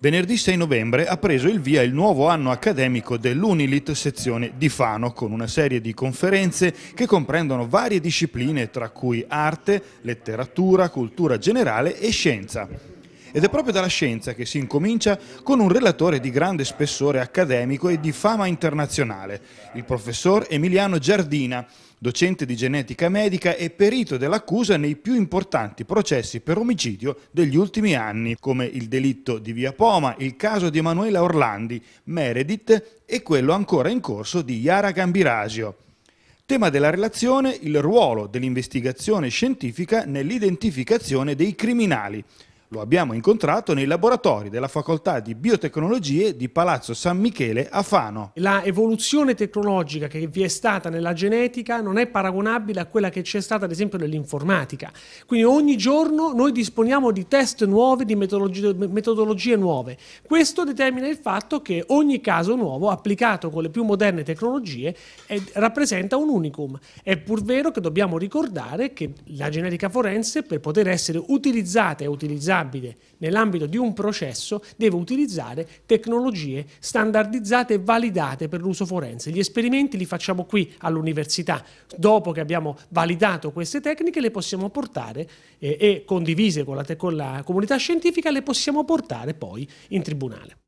Venerdì 6 novembre ha preso il via il nuovo anno accademico dell'Unilit sezione di Fano con una serie di conferenze che comprendono varie discipline tra cui arte, letteratura, cultura generale e scienza. Ed è proprio dalla scienza che si incomincia con un relatore di grande spessore accademico e di fama internazionale, il professor Emiliano Giardina, docente di genetica medica e perito dell'accusa nei più importanti processi per omicidio degli ultimi anni, come il delitto di Via Poma, il caso di Emanuela Orlandi, Meredith e quello ancora in corso di Yara Gambirasio. Tema della relazione il ruolo dell'investigazione scientifica nell'identificazione dei criminali, lo abbiamo incontrato nei laboratori della Facoltà di Biotecnologie di Palazzo San Michele a Fano. La evoluzione tecnologica che vi è stata nella genetica non è paragonabile a quella che c'è stata ad esempio nell'informatica. Quindi ogni giorno noi disponiamo di test nuovi, di metodologie, metodologie nuove. Questo determina il fatto che ogni caso nuovo applicato con le più moderne tecnologie è, rappresenta un unicum. È pur vero che dobbiamo ricordare che la genetica forense per poter essere utilizzata e utilizzata applicabile nell'ambito di un processo deve utilizzare tecnologie standardizzate e validate per l'uso forense. Gli esperimenti li facciamo qui all'università. Dopo che abbiamo validato queste tecniche le possiamo portare eh, e condivise con la, con la comunità scientifica le possiamo portare poi in tribunale.